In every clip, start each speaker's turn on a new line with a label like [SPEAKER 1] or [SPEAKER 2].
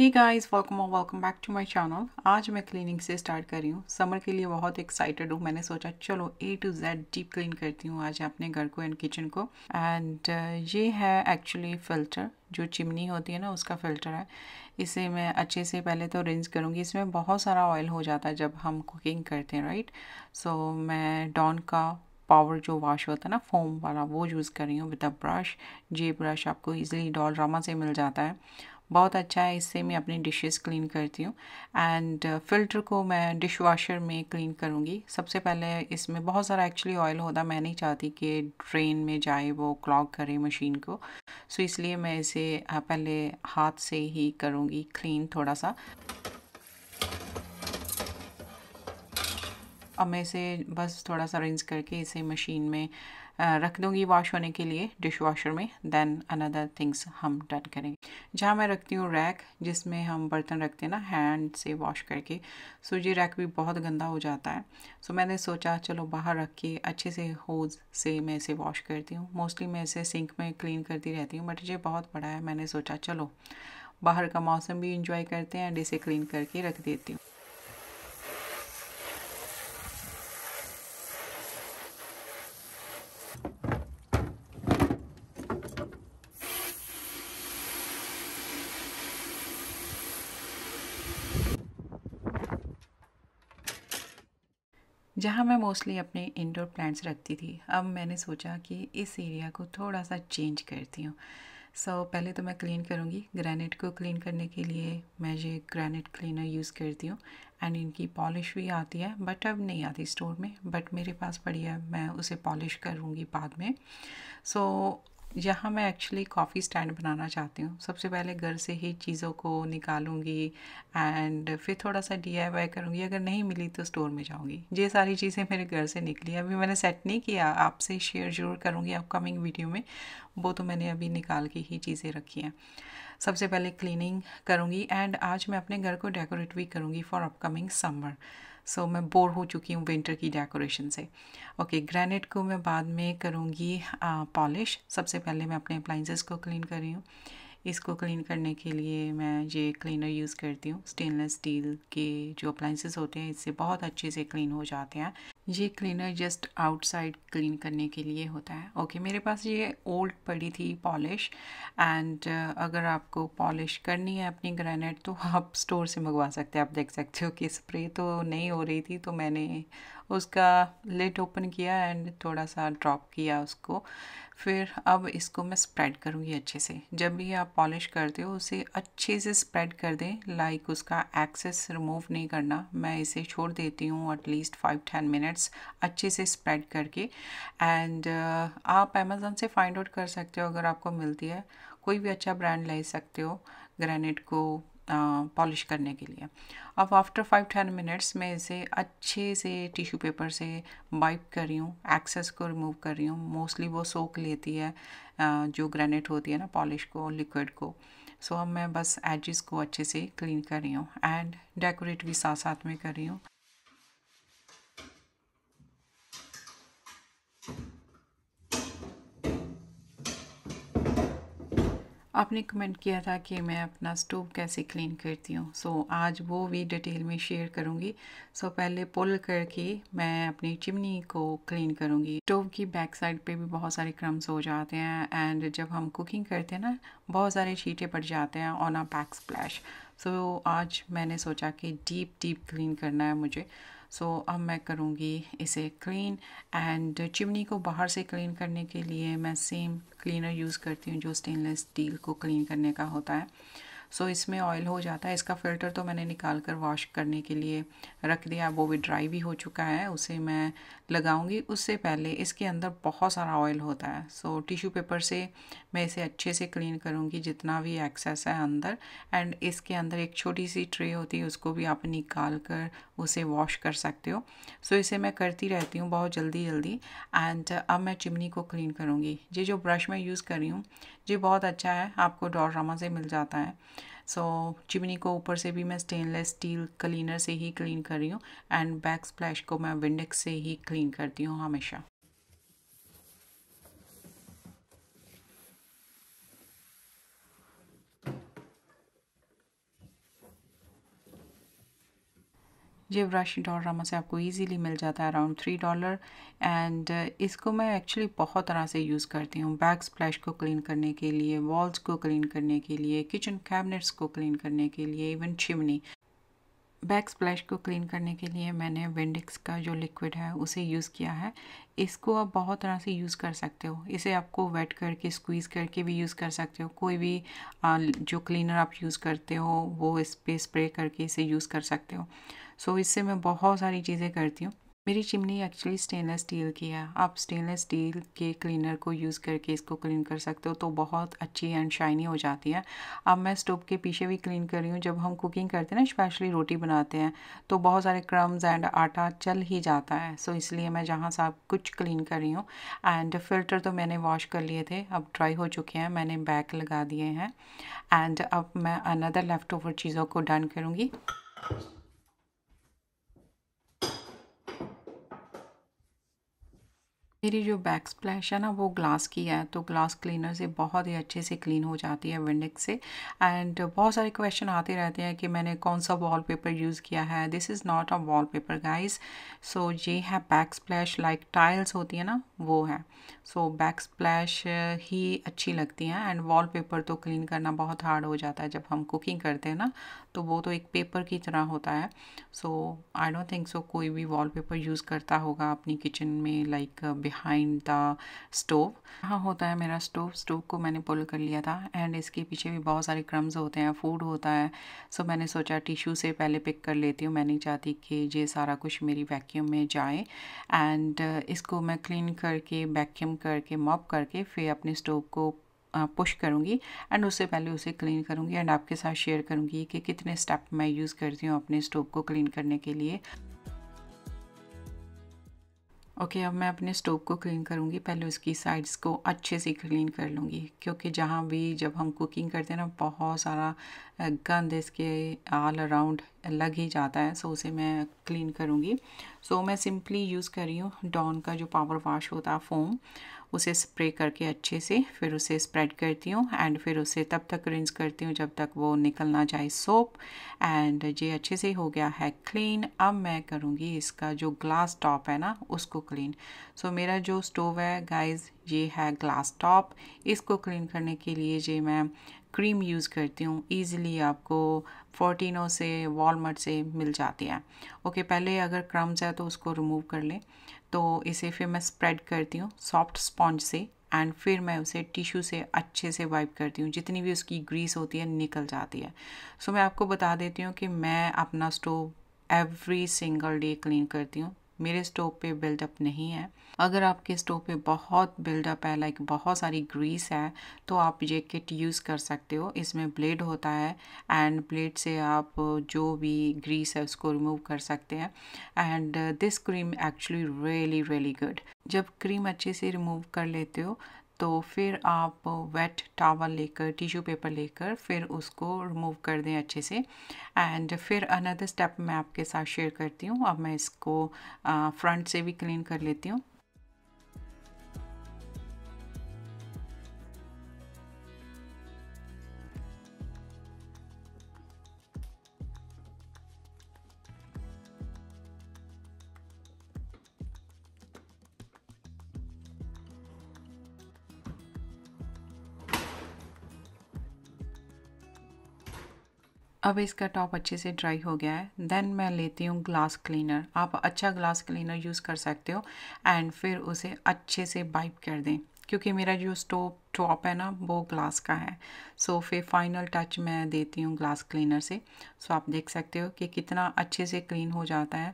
[SPEAKER 1] हे guys welcome और welcome back to my channel आज मैं क्लीनिंग से स्टार्ट कर रही हूँ समर के लिए बहुत एक्साइटेड हूँ मैंने सोचा चलो A to Z deep clean करती हूँ आज अपने घर को एंड किचन को एंड uh, ये है एक्चुअली फ़िल्टर जो चिमनी होती है ना उसका फ़िल्टर है इसे मैं अच्छे से पहले तो रिंस करूँगी इसमें बहुत सारा ऑयल हो जाता है जब हम कुकिंग करते हैं राइट सो so, मैं डॉन का पावर जो वॉश होता है ना फोम वाला वो यूज़ कर रही हूँ विद अ ब्रश जे ब्रश आपको डॉल डॉलरामा से मिल जाता है बहुत अच्छा है इससे मैं अपनी डिशेस क्लीन करती हूँ एंड फ़िल्टर uh, को मैं डिश वाशर में क्लीन करूँगी सबसे पहले इसमें बहुत सारा एक्चुअली ऑयल होता मैं नहीं चाहती कि ड्रेन में जाए वो क्लॉग करे मशीन को सो so, इसलिए मैं इसे पहले हाथ से ही करूँगी क्लीन थोड़ा सा अब मैं इसे बस थोड़ा सा रिंस करके इसे मशीन में रख दूँगी वॉश होने के लिए डिश वॉशर में दैन अनदर थिंग्स हम डन करेंगे जहाँ मैं रखती हूँ रैक जिसमें हम बर्तन रखते हैं ना हैंड से वॉश करके सो ये रैक भी बहुत गंदा हो जाता है सो मैंने सोचा चलो बाहर रख के अच्छे से होज से मैं इसे वॉश करती हूँ मोस्टली मैं इसे सिंक में क्लीन करती रहती हूँ बट ये बहुत बड़ा है मैंने सोचा चलो बाहर का मौसम भी इंजॉय करते हैं एंड इसे क्लीन करके रख देती हूँ जहाँ मैं मोस्टली अपने इंडोर प्लांट्स रखती थी अब मैंने सोचा कि इस एरिया को थोड़ा सा चेंज करती हूँ सो so, पहले तो मैं क्लीन करूँगी ग्रेनेट को क्लीन करने के लिए मैं ये ग्रेनेट क्लीनर यूज़ करती हूँ एंड इनकी पॉलिश भी आती है बट अब नहीं आती स्टोर में बट मेरे पास पड़ी है मैं उसे पॉलिश करूँगी बाद में सो so, यहाँ मैं एक्चुअली कॉफ़ी स्टैंड बनाना चाहती हूँ सबसे पहले घर से ही चीज़ों को निकालूंगी एंड फिर थोड़ा सा डी आई वाई करूँगी अगर नहीं मिली तो स्टोर में जाऊँगी ये सारी चीज़ें मेरे घर से निकली अभी मैंने सेट नहीं किया आपसे शेयर ज़रूर करूँगी अपकमिंग वीडियो में वो तो मैंने अभी निकाल के ही चीज़ें रखी हैं सबसे पहले क्लीनिंग करूँगी एंड आज मैं अपने घर को डेकोरेट भी करूँगी फॉर अपकमिंग समर सो मैं बोर हो चुकी हूँ विंटर की डेकोरेशन से ओके ग्रेनेट को मैं बाद में करूँगी पॉलिश सबसे पहले मैं अपने अप्लाइंसेस को क्लीन कर रही हूँ इसको क्लीन करने के लिए मैं ये क्लीनर यूज़ करती हूँ स्टेनलेस स्टील के जो अप्लाइंसेस होते हैं इससे बहुत अच्छे से क्लीन हो जाते हैं ये क्लीनर जस्ट आउटसाइड क्लीन करने के लिए होता है ओके okay, मेरे पास ये ओल्ड पड़ी थी पॉलिश एंड uh, अगर आपको पॉलिश करनी है अपनी ग्रेनेट तो आप स्टोर से मंगवा सकते हैं आप देख सकते हो कि स्प्रे तो नहीं हो रही थी तो मैंने उसका लिट ओपन किया एंड थोड़ा सा ड्रॉप किया उसको फिर अब इसको मैं स्प्रेड करूँगी अच्छे से जब भी आप पॉलिश करते हो उसे अच्छे से स्प्रेड कर दें लाइक उसका एक्सेस रिमूव नहीं करना मैं इसे छोड़ देती हूँ एटलीस्ट फाइव टेन मिनट्स अच्छे से स्प्रेड करके एंड uh, आप अमेज़ोन से फाइंड आउट कर सकते हो अगर आपको मिलती है कोई भी अच्छा ब्रांड ले सकते हो ग्रेनेट को पॉलिश करने के लिए अब आफ्टर फाइव टेन मिनट्स मैं इसे अच्छे से टिश्यू पेपर से वाइप कर रही हूँ एक्सेस को रिमूव कर रही हूँ मोस्टली वो सोख लेती है जो ग्रेनेट होती है ना पॉलिश को लिक्विड को सो so, अब मैं बस एजिस को अच्छे से क्लीन कर रही हूँ एंड डेकोरेट भी साथ साथ में कर रही हूँ आपने कमेंट किया था कि मैं अपना स्टोव कैसे क्लीन करती हूँ सो so, आज वो भी डिटेल में शेयर करूँगी सो so, पहले पुल करके मैं अपनी चिमनी को क्लीन करूँगी स्टोव की बैक साइड पे भी बहुत सारे क्रम्स हो जाते हैं एंड जब हम कुकिंग करते हैं ना बहुत सारे छीटे पड़ जाते हैं on a backsplash so आज मैंने सोचा कि डीप डीप क्लीन करना है मुझे सो so, अब मैं करूँगी इसे क्लीन एंड चिमनी को बाहर से क्लीन करने के लिए मैं सेम क्लीनर यूज़ करती हूँ जो स्टेनलेस स्टील को क्लीन करने का होता है सो इसमें ऑयल हो जाता है इसका फ़िल्टर तो मैंने निकाल कर वॉश करने के लिए रख दिया वो भी ड्राई भी हो चुका है उसे मैं लगाऊंगी उससे पहले इसके अंदर बहुत सारा ऑयल होता है सो टिश्यू पेपर से मैं इसे अच्छे से क्लीन करूँगी जितना भी एक्सेस है अंदर एंड इसके अंदर एक छोटी सी ट्रे होती है उसको भी आप निकाल कर उसे वॉश कर सकते हो सो so, इसे मैं करती रहती हूँ बहुत जल्दी जल्दी एंड अब मैं चिमनी को क्लीन करूँगी ये जो ब्रश मैं यूज़ कर रही हूँ जी बहुत अच्छा है आपको डॉड्रामा से मिल जाता है सो so, चिमनी को ऊपर से भी मैं स्टेनलेस स्टील क्लीनर से ही क्लीन कर रही हूँ एंड बैक स्प्लैश को मैं विंडेक्स से ही क्लीन करती हूँ हमेशा ये ब्रश डॉलरामा से आपको इजीली मिल जाता है अराउंड थ्री डॉलर एंड इसको मैं एक्चुअली बहुत तरह से यूज़ करती हूँ बैक स्प्लैश को क्लीन करने के लिए वॉल्स को क्लीन करने के लिए किचन कैबिनेट्स को क्लीन करने के लिए इवन चिमनी बैक स्प्लैश को क्लीन करने के लिए मैंने विंडिक्स का जो लिक्विड है उसे यूज़ किया है इसको आप बहुत तरह से यूज़ कर सकते हो इसे आपको वेट करके स्क्वीज़ करके भी यूज़ कर सकते हो कोई भी uh, जो क्लीनर आप यूज़ करते हो वो इस पर स्प्रे करके इसे यूज़ कर सकते हो सो इससे मैं बहुत सारी चीज़ें करती हूँ मेरी चिमनी एक्चुअली स्टेनलेस स्टील की है आप स्टेनलेस स्टील के क्लीनर को यूज़ करके इसको क्लीन कर सकते हो तो बहुत अच्छी एंड शाइनी हो जाती है अब मैं स्टोव के पीछे भी क्लीन कर रही हूँ जब हम कुकिंग करते हैं ना स्पेशली रोटी बनाते हैं तो बहुत सारे क्रम्स एंड आटा चल ही जाता है सो इसलिए मैं जहाँ सा कुछ क्लीन कर रही हूँ एंड फ़िल्टर तो मैंने वॉश कर लिए थे अब ड्राई हो चुके हैं मैंने बैक लगा दिए हैं एंड अब मैं अनदर लेफ़्ट ओवर चीज़ों को डन करूँगी मेरी जो बैक स्प्लैश है ना वो ग्लास की है तो ग्लास क्लीनर से बहुत ही अच्छे से क्लीन हो जाती है विंडिक से एंड बहुत सारे क्वेश्चन आते रहते हैं कि मैंने कौन सा वॉल पेपर यूज़ किया है this is not a wallpaper so ये है बैक स्प्लैश लाइक टाइल्स होती है ना वो है सो बैक स्प्लैश ही अच्छी लगती हैं एंड वॉल पेपर तो क्लीन करना बहुत हार्ड हो जाता है जब हम कुकिंग करते हैं ना तो वो तो एक पेपर की तरह होता है सो आई डोंट थिंक सो कोई भी वॉल पेपर यूज़ करता होगा अपनी किचन में like like, uh, behind the stove हाँ होता है मेरा स्टोव स्टोव को मैंने पुल कर लिया था एंड इसके पीछे भी बहुत सारे क्रम्स होते हैं फूड होता है सो so, मैंने सोचा टिशू से पहले पिक कर लेती हूँ मैं नहीं चाहती कि ये सारा कुछ मेरी वैक्यूम में जाए एंड uh, इसको मैं क्लीन करके वैक्यूम करके मॉप करके फिर अपने स्टोव को पुश uh, करूँगी एंड उससे पहले उसे क्लीन करूँगी एंड आपके साथ शेयर करूँगी कि कितने स्टेप मैं यूज़ करती हूँ अपने स्टोव को क्लीन करने के लिए ओके okay, अब मैं अपने स्टोव को क्लीन करूँगी पहले उसकी साइड्स को अच्छे से क्लीन कर लूँगी क्योंकि जहाँ भी जब हम कुकिंग करते हैं ना बहुत सारा गंद इसके ऑल अराउंड लग ही जाता है सो उसे मैं क्लीन करूँगी सो मैं सिंपली यूज़ कर रही हूँ डॉन का जो पावर वाश होता है फोम उसे स्प्रे करके अच्छे से फिर उसे स्प्रेड करती हूँ एंड फिर उसे तब तक रिंस करती हूँ जब तक वो निकल ना जाए सोप एंड ये अच्छे से हो गया है क्लीन अब मैं करूँगी इसका जो ग्लास टॉप है ना उसको क्लीन सो so, मेरा जो स्टोव है गाइस ये है ग्लास टॉप इसको क्लीन करने के लिए ये मैं क्रीम यूज़ करती हूँ ईज़िली आपको फोर्टीनों से वॉलमर्ट से मिल जाती है ओके पहले अगर क्रम्स है तो उसको रिमूव कर लें तो इसे फिर मैं स्प्रेड करती हूँ सॉफ्ट स्पॉन्ज से एंड फिर मैं उसे टिश्यू से अच्छे से वाइप करती हूँ जितनी भी उसकी ग्रीस होती है निकल जाती है सो so, मैं आपको बता देती हूँ कि मैं अपना stove every single day clean करती हूँ मेरे स्टोव पे बिल्डअप नहीं है अगर आपके स्टोव पे बहुत बिल्डअप है लाइक बहुत सारी ग्रीस है तो आप ये किट यूज़ कर सकते हो इसमें ब्लेड होता है एंड ब्लेड से आप जो भी ग्रीस है उसको रिमूव कर सकते हैं and this cream actually really really good जब क्रीम अच्छे से रिमूव कर लेते हो तो फिर आप वेट टावल लेकर टिश्यू पेपर लेकर फिर उसको रिमूव कर दें अच्छे से एंड फिर अनदर स्टेप मैं आपके साथ शेयर करती हूँ अब मैं इसको फ्रंट से भी क्लीन कर लेती हूँ अब इसका टॉप अच्छे से ड्राई हो गया है देन मैं लेती हूँ ग्लास क्लीनर आप अच्छा ग्लास क्लीनर यूज़ कर सकते हो एंड फिर उसे अच्छे से वाइप कर दें क्योंकि मेरा जो स्टोव टॉप है ना वो ग्लास का है सो फिर फाइनल टच मैं देती हूँ ग्लास क्लीनर से सो आप देख सकते हो कि कितना अच्छे से क्लीन हो जाता है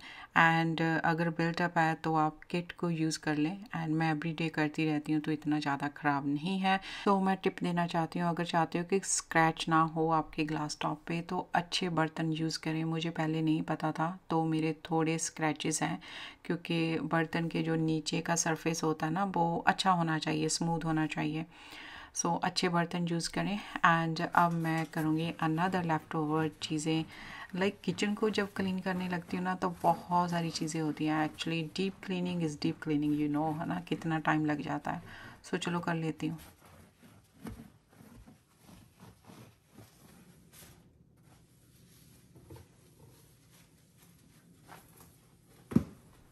[SPEAKER 1] एंड अगर बिल्टअप है तो आप किट को यूज़ कर लें एंड मैं एवरी डे करती रहती हूँ तो इतना ज़्यादा ख़राब नहीं है तो मैं टिप देना चाहती हूँ अगर चाहते हो कि स्क्रैच ना हो आपके ग्लास टॉप पर तो अच्छे बर्तन यूज़ करें मुझे पहले नहीं पता था तो मेरे थोड़े स्क्रैचेस हैं क्योंकि बर्तन के जो नीचे का सरफेस होता है ना वो अच्छा होना चाहिए स्मूथ होना चाहिए सो so, अच्छे बर्तन यूज़ करें एंड अब मैं करूँगी अनदर लेफ़्ट ओवर चीज़ें लाइक किचन को जब क्लीन करने लगती हूँ ना तो बहुत सारी चीज़ें होती हैं actually deep cleaning is deep cleaning you know है ना कितना टाइम लग जाता है सो so, चलो कर लेती हूँ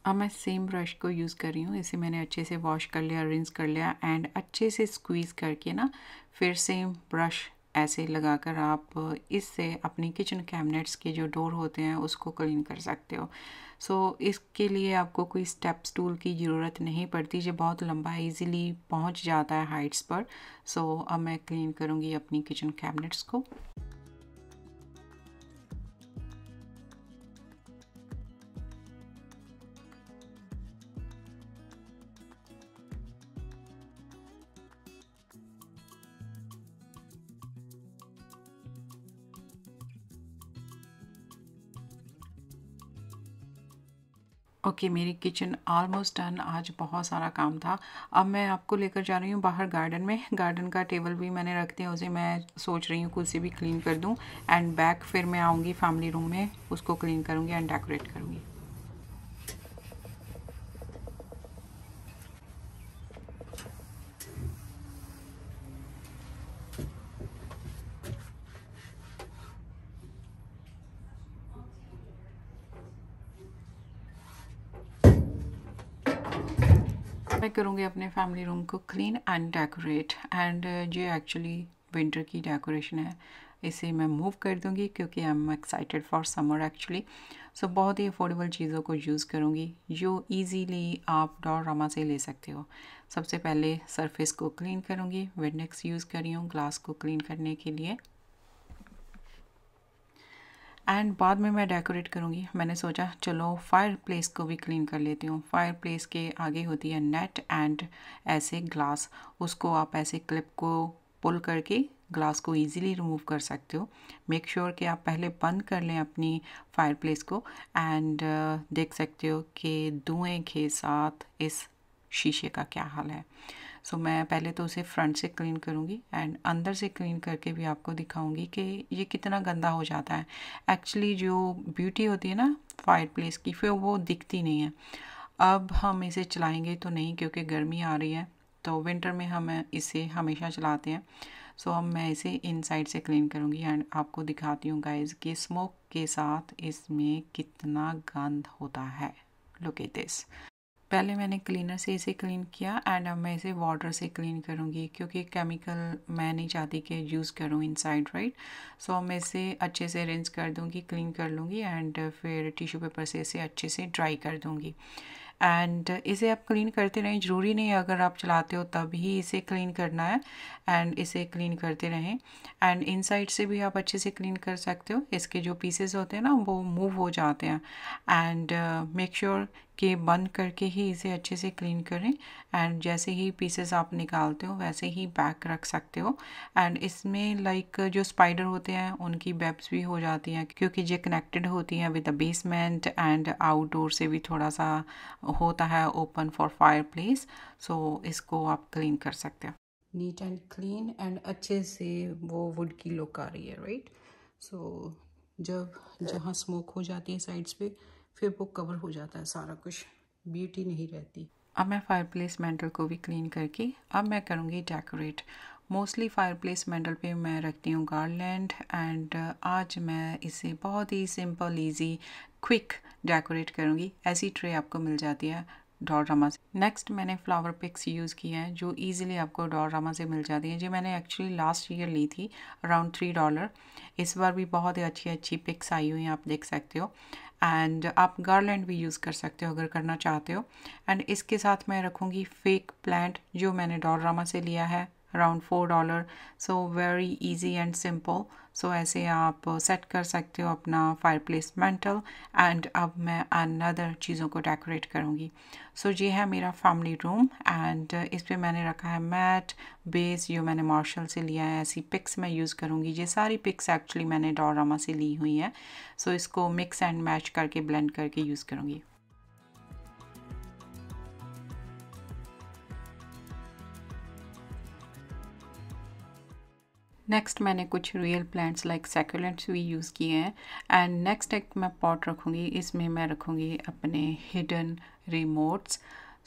[SPEAKER 1] अब मैं सेम ब्रश को यूज़ कर रही हूँ इसे मैंने अच्छे से वॉश कर लिया रिंस कर लिया एंड अच्छे से स्क्वीज़ करके ना फिर सेम ब्रश ऐसे लगाकर आप इससे अपनी किचन कैबिनेट्स के जो डोर होते हैं उसको क्लीन कर सकते हो सो so, इसके लिए आपको कोई स्टेप्स टूल की ज़रूरत नहीं पड़ती जो बहुत लंबा इजीली पहुंच जाता है हाइट्स पर सो so, अब मैं क्लीन करूँगी अपनी किचन कैबिनेट्स को कि मेरी किचन ऑलमोस्ट डन आज बहुत सारा काम था अब मैं आपको लेकर जा रही हूँ बाहर गार्डन में गार्डन का टेबल भी मैंने रख दिया उसे मैं सोच रही हूँ कुर्सी भी क्लीन कर दूँ एंड बैक फिर मैं आऊँगी फैमिली रूम में उसको क्लीन करूँगी एंड डेकोरेट करूँगी करूँगी अपने फैमिली रूम को क्लीन एंड डेकोरेट एंड ये एक्चुअली विंटर की डेकोरेशन है इसे मैं मूव कर दूँगी क्योंकि I am excited for summer actually so बहुत ही अफोर्डेबल चीज़ों को यूज़ करूँगी जो ईजीली आप डॉरामा से ले सकते हो सबसे पहले सरफेस को क्लीन करूँगी विडनेक्स यूज़ करी हूँ ग्लास को क्लीन करने के लिए एंड बाद में मैं डेकोरेट करूँगी मैंने सोचा चलो फायर प्लेस को भी क्लीन कर लेती हूँ फायर प्लेस के आगे होती है नेट एंड ऐसे ग्लास उसको आप ऐसे क्लिप को पुल करके ग्लास को इजीली रिमूव कर सकते हो मेक श्योर sure कि आप पहले बंद कर लें अपनी फायर प्लेस को एंड uh, देख सकते हो कि धुएँ के साथ इस शीशे का क्या हाल है सो मैं पहले तो उसे फ्रंट से क्लीन करूँगी एंड अंदर से क्लीन करके भी आपको दिखाऊँगी कि ये कितना गंदा हो जाता है एक्चुअली जो ब्यूटी होती है ना फायर प्लेस की फिर वो दिखती नहीं है अब हम इसे चलाएंगे तो नहीं क्योंकि गर्मी आ रही है तो विंटर में हम इसे हमेशा चलाते हैं सो so, अब मैं इसे इनसाइड से क्लीन करूँगी एंड आपको दिखाती हूँ गाइज कि स्मोक के साथ इसमें कितना गंद होता है लुक एट दिस पहले मैंने क्लीनर से इसे क्लीन किया एंड अब मैं इसे वाटर से क्लीन करूँगी क्योंकि केमिकल मैं नहीं चाहती कि यूज़ करूँ इनसाइड राइट सो मैं इसे अच्छे से रिंस कर दूँगी क्लीन कर लूँगी एंड फिर टिश्यू पेपर से इसे अच्छे से ड्राई कर दूँगी एंड इसे आप क्लीन करते रहें ज़रूरी नहीं अगर आप चलाते हो तभी इसे क्लीन करना है एंड इसे क्लीन करते रहें एंड इन साइड से भी आप अच्छे से क्लीन कर सकते हो इसके जो पीसेस होते हैं ना वो मूव हो जाते हैं एंड मेक श्योर के बंद करके ही इसे अच्छे से क्लीन करें एंड जैसे ही पीसेस आप निकालते हो वैसे ही बैक रख सकते हो एंड इसमें लाइक like, जो स्पाइडर होते हैं उनकी वेब्स भी हो जाती हैं क्योंकि ये कनेक्टेड होती हैं with the basement and outdoor से भी थोड़ा सा होता है open for fireplace so इसको आप क्लीन कर सकते हो नीट एंड क्लीन एंड अच्छे से वो वुड की लुक आ रही है राइट right? सो so, जब जहाँ स्मोक हो जाती है साइड्स पे फिर वो कवर हो जाता है सारा कुछ ब्यूटी नहीं रहती अब मैं फायर प्लेस मैंडल को भी क्लीन करके अब मैं करूँगी decorate mostly fireplace mantel पर मैं रखती हूँ गार्लैंड एंड uh, आज मैं इसे बहुत ही सिंपल ईजी क्विक डेकोरेट करूँगी ऐसी ट्रे आपको मिल जाती है ड्रॉ से नेक्स्ट मैंने फ्लावर पिक्स यूज़ किए हैं जो ईजिली आपको ड्रॉ से मिल जाती हैं जी मैंने एक्चुअली लास्ट ईयर ली थी अराउंड थ्री डॉलर इस बार भी बहुत ही अच्छी अच्छी पिक्स आई हुई हैं आप देख सकते हो एंड आप गार्लैंड भी यूज़ कर सकते हो अगर करना चाहते हो एंड इसके साथ मैं रखूँगी फेक प्लांट जो मैंने डॉल से लिया है around four dollar so very easy and simple so ऐसे आप सेट कर सकते हो अपना फायर प्लेस मेंटल एंड अब मैं अनदर चीज़ों को डेकोरेट करूँगी सो so, ये है मेरा फैमिली रूम एंड इस पर मैंने रखा है मैट बेस जो मैंने मार्शल से लिया है ऐसी पिक्स मैं यूज़ करूँगी ये सारी पिक्स एक्चुअली मैंने डोरामा से ली हुई हैं सो so, इसको मिक्स एंड मैच करके ब्लेंड करके यूज़ करूँगी नेक्स्ट मैंने कुछ रियल प्लांट्स लाइक सेकुलेंट्स भी यूज़ किए हैं एंड नेक्स्ट एक मैं पॉट रखूँगी इसमें मैं रखूँगी अपने हिडन रिमोट्स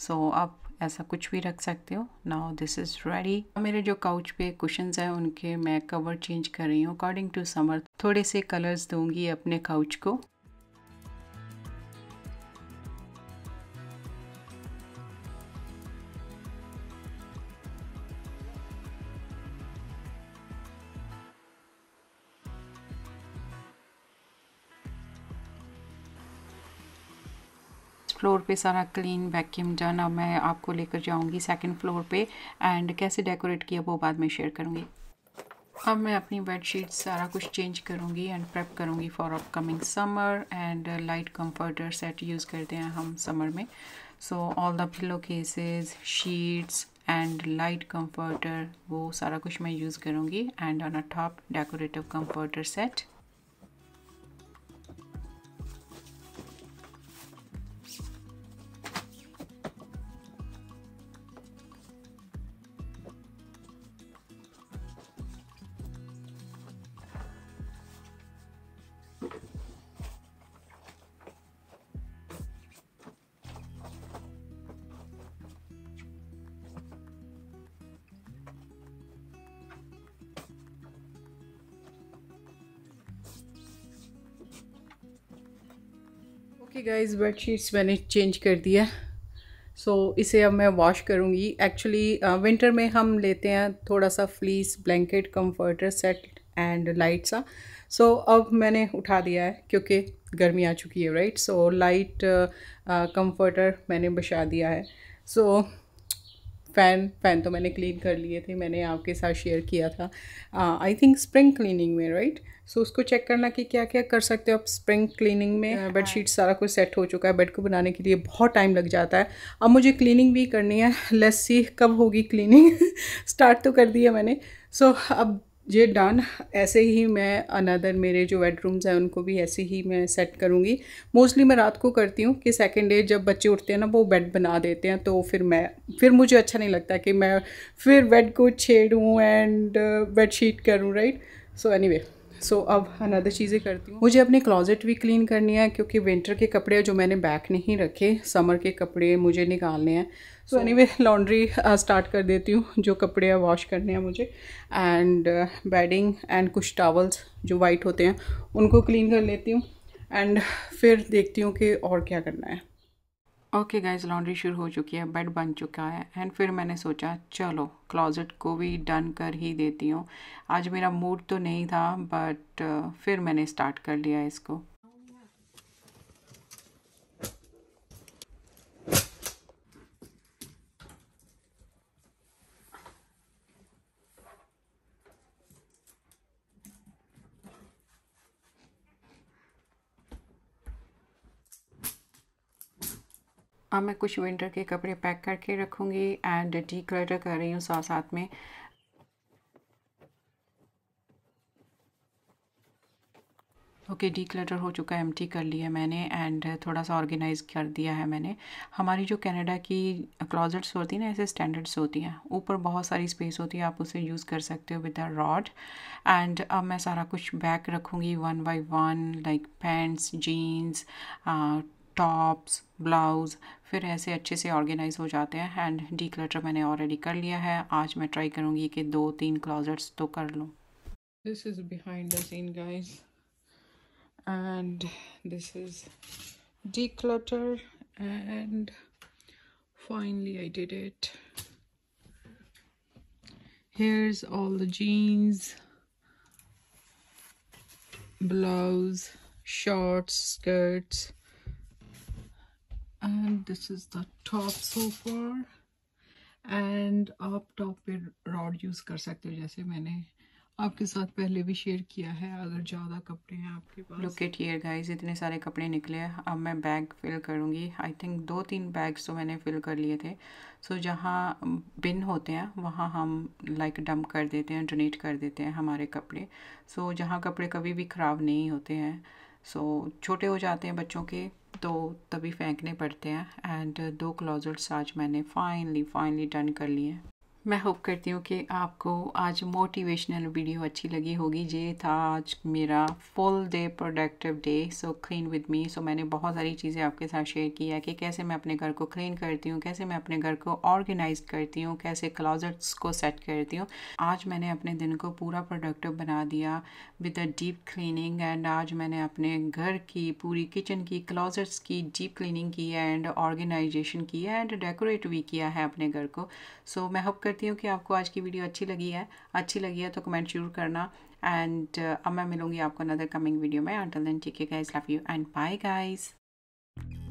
[SPEAKER 1] सो आप ऐसा कुछ भी रख सकते हो नाउ दिस इज़ रेडी मेरे जो काउच पे कुशंस हैं उनके मैं कवर चेंज कर रही हूँ अकॉर्डिंग टू समर थोड़े से कलर्स दूंगी अपने काउच को फ्लोर पे सारा क्लीन वैक्यूम डन अब मैं आपको लेकर जाऊंगी सेकंड फ्लोर पे एंड कैसे डेकोरेट किया वो बाद में शेयर करूंगी अब मैं अपनी बेडशीट सारा कुछ चेंज करूंगी एंड प्रेप करूंगी for upcoming summer and light comforter set use करते हैं हम समर में so all the pillowcases sheets and light comforter वो सारा कुछ मैं यूज़ करूंगी and on a top decorative comforter set okay guys bedsheets मैंने चेंज कर दिया सो so, इसे अब मैं वॉश करूँगी एक्चुअली विंटर में हम लेते हैं थोड़ा सा fleece blanket comforter set and light सा सो so, अब मैंने उठा दिया है क्योंकि गर्मी आ चुकी है राइट सो लाइट कंफर्टर मैंने बचा दिया है सो so, फ़ैन फ़ैन तो मैंने क्लीन कर लिए थे मैंने आपके साथ शेयर किया था आई थिंक स्प्रिंग क्लीनिंग में राइट सो उसको चेक करना कि क्या क्या कर सकते हो आप स्प्रिंग क्लीनिंग में बेड uh, शीट सारा कुछ सेट हो चुका है बेड को बनाने के लिए बहुत टाइम लग जाता है अब मुझे क्लीनिंग भी करनी है लेस सी कब होगी क्लीनिंग स्टार्ट तो कर दी है मैंने सो so, अब ये डन ऐसे ही मैं अनदर मेरे जो बेडरूम्स हैं उनको भी ऐसे ही मैं सेट करूँगी मोस्टली मैं रात को करती हूँ कि सेकेंड डे जब बच्चे उठते हैं ना वो बेड बना देते हैं तो फिर मैं फिर मुझे अच्छा नहीं लगता कि मैं फिर बेड को छेड़ूँ एंड बेड शीट करूँ right so anyway so so, अब अनदर चीज़ें करती हूँ मुझे अपने क्लॉजेट भी क्लीन करनी है क्योंकि विंटर के कपड़े जो मैंने बैक नहीं रखे समर के कपड़े मुझे निकालने हैं so anyway laundry start कर देती हूँ जो कपड़े हैं वॉश करने हैं मुझे एंड बेडिंग एंड कुछ टावल्स जो वाइट होते हैं उनको क्लीन कर लेती हूँ एंड फिर देखती हूँ कि और क्या करना है ओके गाइज लॉन्ड्री शुरू हो चुकी है बेड बन चुका है एंड फिर मैंने सोचा चलो क्लॉज़ेट को भी डन कर ही देती हूँ आज मेरा मूड तो नहीं था बट uh, फिर मैंने स्टार्ट कर लिया इसको अब मैं कुछ विंटर के कपड़े पैक करके रखूँगी एंड डी क्लटर कर रही हूँ साथ साथ में ओके डी क्लटर हो चुका है एम कर लिया मैंने एंड थोड़ा सा ऑर्गेनाइज कर दिया है मैंने हमारी जो कनाडा की क्लॉजट्स होती हैं ना ऐसे स्टैंडर्ड्स होती हैं ऊपर बहुत सारी स्पेस होती है आप उसे यूज़ कर सकते हो विद अ रॉड एंड अब मैं सारा कुछ बैक रखूँगी one by one like pants jeans tops blouse फिर ऐसे अच्छे से ऑर्गेनाइज हो जाते हैं हैंड डी क्लटर मैंने ऑलरेडी कर लिया है आज मैं ट्राई करूँगी कि दो तीन क्लॉजेट्स तो कर लूँ this is behind scene guys and this is declutter and finally I did it here's all the jeans blouse shorts skirts and this is the top so far and आप top पे rod use कर सकते हो जैसे मैंने आपके साथ पहले भी शेयर किया है अगर ज़्यादा कपड़े हैं आपके पास लुक एट ईयर गाइस इतने सारे कपड़े निकले हैं अब मैं बैग फिल करूँगी आई थिंक दो तीन बैग्स तो मैंने फिल कर लिए थे सो so, जहाँ बिन होते हैं वहाँ हम लाइक like, डंप कर देते हैं डोनेट कर देते हैं हमारे कपड़े सो so, जहाँ कपड़े कभी भी ख़राब नहीं होते हैं सो so, छोटे हो जाते हैं बच्चों के तो तभी फेंकने पड़ते हैं एंड दो क्लोजेट्स आज मैंने फाइनली फाइनली डन कर लिए हैं मैं होप करती हूँ कि आपको आज मोटिवेशनल वीडियो अच्छी लगी होगी ये था आज मेरा full day productive day so clean with me so मैंने बहुत सारी चीज़ें आपके साथ शेयर की है कि कैसे मैं अपने घर को क्लीन करती हूँ कैसे मैं अपने घर को ऑर्गेनाइज करती हूँ कैसे क्लाजट्स को सेट करती हूँ आज मैंने अपने दिन को पूरा प्रोडक्टिव बना दिया with a deep cleaning and आज मैंने अपने घर की पूरी किचन की क्लाउजट्स की डीप क्लिनिंग की है एंड ऑर्गेनाइजेशन की है एंड डेकोरेट भी किया है अपने घर को सो so, मैं होप कर करती हूँ कि आपको आज की वीडियो अच्छी लगी है अच्छी लगी है तो कमेंट जरूर करना एंड uh, अब मैं मिलूंगी आपको अनदर कमिंग वीडियो में अंटल देन ठीक है guys love you and bye guys